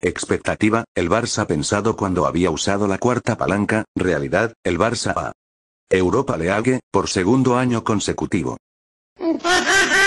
Expectativa, el Barça pensado cuando había usado la cuarta palanca, realidad, el Barça A. Europa league por segundo año consecutivo.